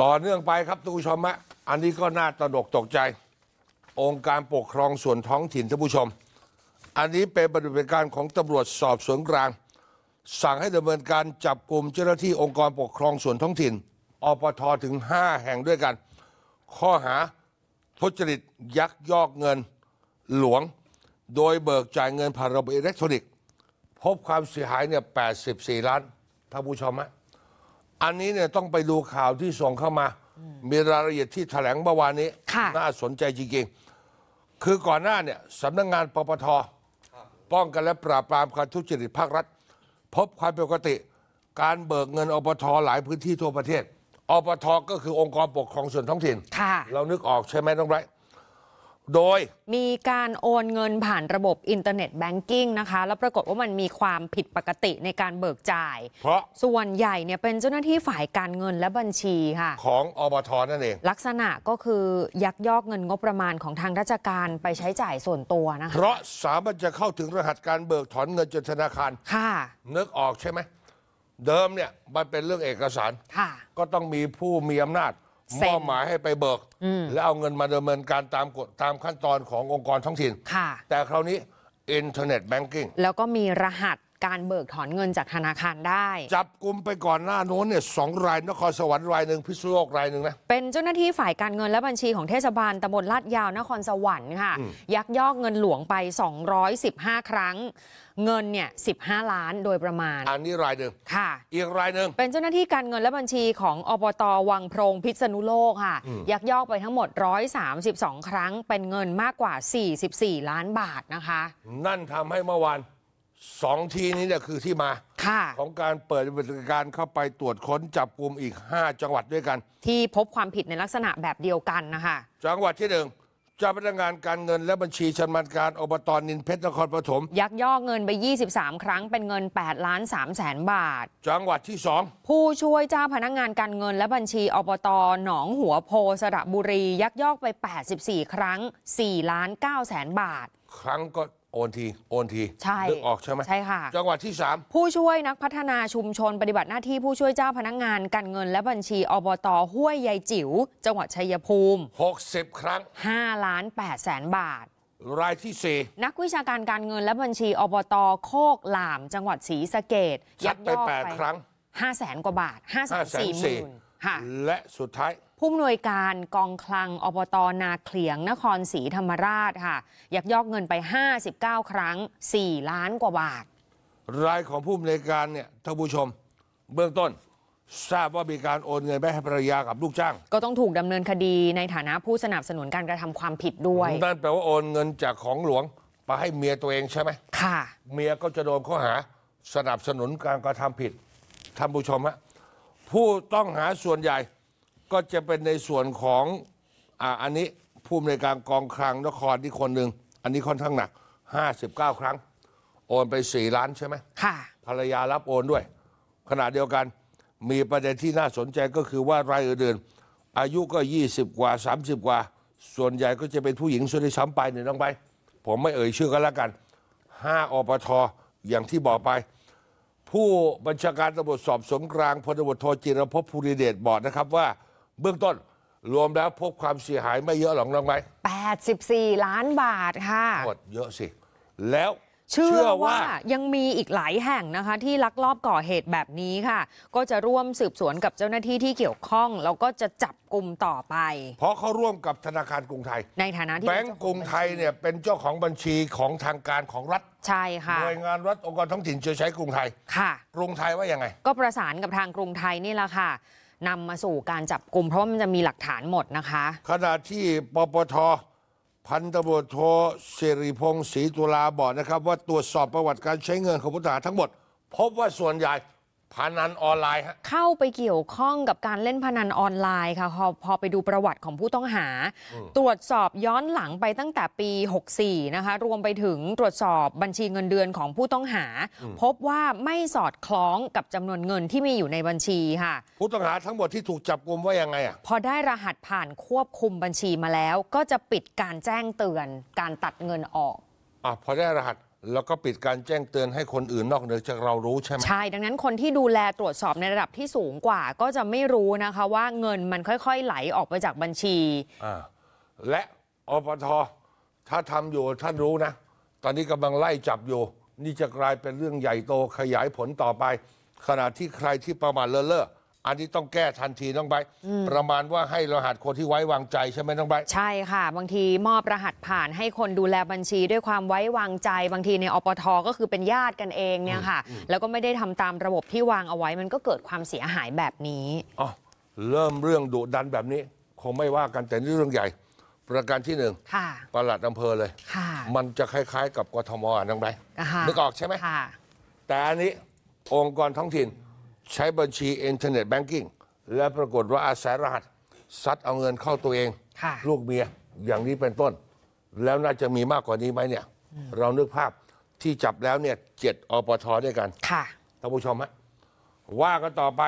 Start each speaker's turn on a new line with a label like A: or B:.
A: ต่อเนื่องไปครับทุกผู้ชมอะอันนี้ก็น่าตระหนกตกใจ องค์การปกครองส่วนท้องถิ่นท่านผู้ชม อันนี้เป็นปฏิบัติการของตำรวจสอบสวนกลาง สั่งให้ดำเนินการจับกลุ่มเจ้าหน้าที่องค์กรปกครองส่วนท้องถิ่นอปทถึง 5 แห่งด้วยกัน ข้อหาทุจริตยักยอกเงินหลวง โดยเบิกจ่ายเงินผ่านระบบอิเล็กทรอนิกส์ พบความเสียหายเนี่ย84ล้านท่านผู้ชมอะอันนี้เนี่ยต้องไปดูข่าวที่ส่งเข้ามา มีรายละเอียดที่แถลงเมื่อวานนี้ น่าสนใจจริง ๆ คือก่อนหน้าเนี่ยสำนักงานปปทป้องกันและปราบปรามการทุจริตภาครัฐ พบความผิดปกติ การเบิกเงินอปทหลายพื้นที่ทั่วประเทศอปทก็คือองค์กรปกครองส่วนท้องถิ่นเรานึกออกใช่ไหมต้องไรโดย
B: มีการโอนเงินผ่านระบบอินเทอร์เน็ตแบงกิ้งนะคะ แล้วปรากฏว่ามันมีความผิดปกติในการเบิกจ่าย เพราะส่วนใหญ่เนี่ยเป็นเจ้าหน้าที่ฝ่ายการเงินและบัญชีค่ะ
A: ของอบทนั่นเอง ลัก
B: ษณะก็คือยักยอกเงินงบประมาณของทางราชการไปใช้จ่ายส่วนตัวนะคะเพราะ
A: สามารถจะเข้าถึงรหัสการเบิกถอนเงินจากธนาคารค่ะ นึกออกใช่ไหมเดิมเนี่ยมันเป็นเรื่องเอกสารค่ะก็ต้องมีผู้มีอำนาจมอบหมายให้ไปเบิก แล้วเอาเงินมาดำเนินการตามกฎตามขั้นตอนขององค์กรท้องถิ่นค่ะ แต่คราวนี้อินเทอร์เน็ตแบงกิ้งแล้
B: วก็มีรหัสการเบิกถอนเงินจากธนาคารได้ จับ
A: กลุ่มไปก่อนหน้าโน้นเนี่ยสองรายนครสวรรค์รายหนึ่งพิษณุโลกรายหนึ่งนะ
B: เป็นเจ้าหน้าที่ฝ่ายการเงินและบัญชีของเทศบาลตำบลลาดยาวนครสวรรค์ค่ะยักยอกเงินหลวงไป 215 ครั้ง เงินเนี่ยสิล้านโดยประมาณ อันนี้
A: รายหนึ่งค่ะอีกรายหนึ่ง
B: เป็นเจ้าหน้าที่การเงินและบัญชีของอบตวังโพรงพิษณุโลกค่ะ ยักยอกไปทั้งหมด 132 ครั้ง เป็นเงินมากกว่า 44 ล้านบา
A: ทนะคะ นั่นทำให้เมื่อวานสองทีนี้เนี่ยคือที่มาของการเปิดปฏิบัติการเข้าไปตรวจค้นจับกลุ่มอีก 5 จังหวัดด้วยกัน ที่พบความผิดในลักษณะแบบเดียวกันนะคะจังหวัดที่หนึ่งเจ้าพนักงานการเงินและบัญชีชำนาญการอบตนินเพชรนครปฐมยักยอกเงินไป
B: 23 ครั้ง เป็นเงิน8ล้าน3แสนบาท จังหวัดที่สองผู้ช่วยเจ้าพนักงานการเงินและบัญชี อบตหนองหัวโพ สระบุรี ยักยอกไป 84 ครั้ง4ล้าน9แสนบาท
A: ครั้งก็โอนที โอนทีใช่ออกใช่ไหมใช่ค่ะจังหวัดที่ 3
B: ผู้ช่วยนักพัฒนาชุมชนปฏิบัติหน้าที่ผู้ช่วยเจ้าพนักงานการเงินและบัญชีอบตห้วยยายจิ๋วจังหวัดชัยภูมิ
A: 60 ครั้ง 5 ล้าน
B: 8แสนบาท รายที่ 4 นักวิชาการการเงินและบัญชีอบตโคกหลาม จังหวัดศรีสะเกดยักยอกไป8ครั้ง5แสนกว่าบาท
A: 5แสนสี่หมื่นและสุดท้าย
B: ผู้อำนวยการกองคลังอบตนาเขียงนครศรีธรรมราชค่ะยักยอกเงินไป 59 ครั้ง 4 ล้านกว่าบาท
A: รายของผู้อำนวยการเนี่ยท่านผู้ชมเบื้องต้น ทราบว่ามีการโอนเงินไปให้ภรรยากับลูกจ้าง
B: ก็ต้องถูกดำเนินคดีในฐานะผู้สนับสนุนการกระทำความผิดด้วยนั่น
A: แปลว่าโอนเงินจากของหลวงไปให้เมียตัวเองใช่ไหมค่ะเมียก็จะโดนข้อหาสนับสนุนการกระทำผิดท่านผู้ชมฮะผู้ต้องหาส่วนใหญ่ก็จะเป็นในส่วนของอ่าอันนี้ผู้มีการกองคลังนครที่คนหนึ่งอันนี้ค่อนข้างหนัก59 ครั้ง โอนไป 4 ล้านใช่ไหมค่ะภรรยารับโอนด้วยขณะเดียวกันมีประเด็นที่น่าสนใจก็คือว่ารายอื่นๆอายุก็ 20 กว่า 30 กว่า ส่วนใหญ่ก็จะเป็นผู้หญิงส่วนที่สามไปเนี่ยต้องไป ผมไม่เอ่ยชื่อก็แล้วกัน 5 อปทอย่างที่บอกไปผู้บัญชาการตำรวจสอบสวนกลางพลตำรวจโทจิรพภูริเดชบอกนะครับว่า เบื้องต้นรวมแล้วพบความเสียหายไม่เยอะหรอกน้องไมแปดสิบสี่ล้านบาทค่ะหมดเยอะสิ แล้วเชื่อว่า
B: ยังมีอีกหลายแห่งนะคะที่ลักลอบก่อเหตุแบบนี้ค่ะ ก็จะร่วมสืบสวนกับเจ้าหน้าที่ที่เกี่ยวข้อง แล้วก็จะจับกลุ่มต่อไป
A: เพราะเขาร่วมกับธนาคาร กรุงไทย
B: ในฐานะที่แบงก์กร
A: ุงไทยเนี่ยเป็นเจ้าของบัญชีของทางการของรัฐใช
B: ่ค่ะหน่วยง
A: านรัฐองค์กรท้องถิ่นจะใช้กรุงไทยค่ะ กรุงไทยว่ายังไง
B: ก็ประสานกับทางกรุงไทยนี่แหละค่ะนำมาสู่การจับกลุ่มเพราะมันจะมีหลัก
A: ฐานหมดนะคะขณะที่ปปทพันตำรวจโท เสรีพงศ์ศรีตุลา บอกนะครับ ว่าตรวจสอบประวัติการใช้เงินของผู้ต้องหาทั้งหมด พบว่าส่วนใหญ่พนันออนไลน์ฮะเข้าไปเกี่ยว
B: ข้องกับการเล่นพนันออนไลน์ค่ะพอพอไปดูประวัติของผู้ต้องหา ตรวจสอบย้อนหลังไปตั้งแต่ปี 64 นะคะรวมไปถึงตรวจสอบบัญชีเงินเดือนของผู้ต้องหา พบว่าไม่สอดคล้องกับจำนวนเงินที่มีอยู่ในบัญชีค่ะ ผู้ต้
A: องหาทั้งหมดที่ถูกจับกุมว่ายังไงอ่ะ
B: พอได้รหัสผ่านควบคุมบัญชีมาแล้ว ก็จะปิดการแจ้งเตือนการตัดเงินออก
A: อ่ะพอได้รหัสแล้วก็ปิดการแจ้งเตือนให้คนอื่นนอกเหนือจากเรารู้ใช่ไหมใช
B: ่ ดังนั้นคนที่ดูแลตรวจสอบในระดับที่สูงกว่าก็จะไม่รู้นะคะ ว่าเงินมันค่อยๆ ไหลออกไปจากบัญชี
A: และอปทถ้าทำอยู่ท่านรู้นะ ตอนนี้กำลังไล่จับอยู่ นี่จะกลายเป็นเรื่องใหญ่โตขยายผลต่อไป ขณะที่ใครที่ประมาทเลอเลออันนี้ต้องแก้ทันทีน้องใบประมาณว่าให้รหัสคนที่ไว้วางใจใช่ไหมน้องใบใช่ค่ะ บาง
B: ทีมอบรหัสผ่านให้คนดูแลบัญชีด้วยความไว้วางใจบางทีในอปทก็คือเป็นญาติกันเองเนี่ยค่ะ แล้วก็ไม่ได้ทำตามระบบที่วางเอาไว้ มันก็เกิดความเสียหายแบบนี้
A: อ๋อเริ่มเรื่องดุดันแบบนี้ คงไม่ว่ากันแต่นี่เรื่องใหญ่ ประการที่หนึ่งประหลัดอำเภอเลยมันจะคล้าย ๆ กับกทมน้องใบนึกออกใช่ไหมแต่อันนี้องค์กรท้องถิ่นใช้บัญชีอินเทอร์เน็ตแบงกิ้งและปรากฏว่าอาศัยรหัส ซัดเอาเงินเข้าตัวเอง ลูกเมียอย่างนี้เป็นต้น แล้วน่าจะมีมากกว่านี้ไหมเนี่ย เรานึกภาพที่จับแล้วเนี่ยเจ็ดอปทด้วยกัน ค่ะท่านผู้ชมฮะว่ากันต่อไป